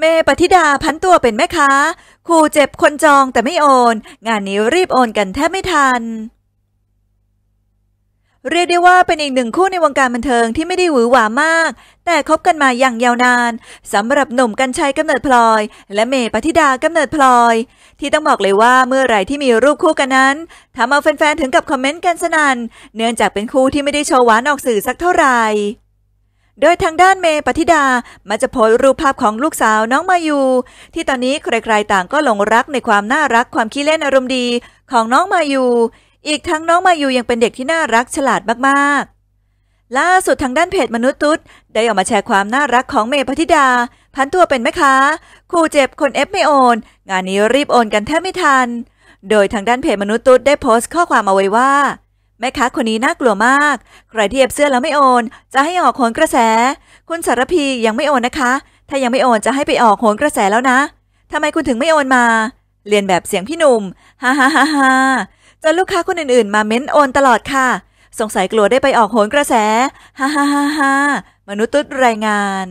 เมปฏิดาพันตัวเป็นแม่ค้ารู่เจ็บคนจองแต่ไม่โอน งานนี้รีบโอนกันแทบไม่ทัน เรียกได้ว่าเป็นอีกหนึ่งคู่ในวงการบันเทิงที่ไม่ได้หวือหวามาก แต่คบกันมาอย่างยาวนานสำหรับหนุ่มกัญชัยกำเนิดพลอย และเมย์ปฏิดากำเนิดพลอย ที่ต้องบอกเลยว่าเมื่อไหร่ที่มีรูปคู่กันนั้นทำเอาแฟนๆถึงกับคอมเมนต์กันสนัน่นเนื่องจากเป็นคู่ที่ไม่ได้โชว์หวานออกสื่อสักเท่าไหร่โดยทางด้านเมปฏิดามาจะโพสรูปภาพของลูกสาวน้องมายูที่ตอนนี้ใครๆต่างก็หลงรักในความน่ารักความขี้เล่นอารมณ์ดีของน้องมายูอีกทั้งน้องมายูยังเป็นเด็กที่น่ารักฉลาดมากๆ ล่าสุดทางด้านเพจมนุษย์ตุ๊ดได้ออกมาแชร์ความน่ารักของเมปฏิดา พันตัวเป็นแม่ค้าคู่เจ็บคนเอฟไม่โอน งานนี้รีบโอนกันแทบไม่ทัน โดยทางด้านเพจมนุษย์ตุ๊ดได้โพสต์ข้อความเอาไว้ว่าแม่ค้าคนนี้น่ากลัวมาก ใครที่เอบเสื้อแล้วไม่โอน จะให้ออกโหนกระแส คุณสารพียังไม่โอนนะคะ ถ้ายังไม่โอนจะให้ไปออกโหนกระแสแล้วนะทำไมคุณถึงไม่โอนมา เรียนแบบเสียงพี่หนุ่ม ฮ่าฮ่าฮ่าฮ่าจนลูกค้าคนอื่นๆ มาเม้นโอนตลอดค่ะ สงสัยกลัวได้ไปออกโหนกระแส ฮ่าฮ่าฮ่าฮ่ามนุษย์ตุ๊ดรายงาน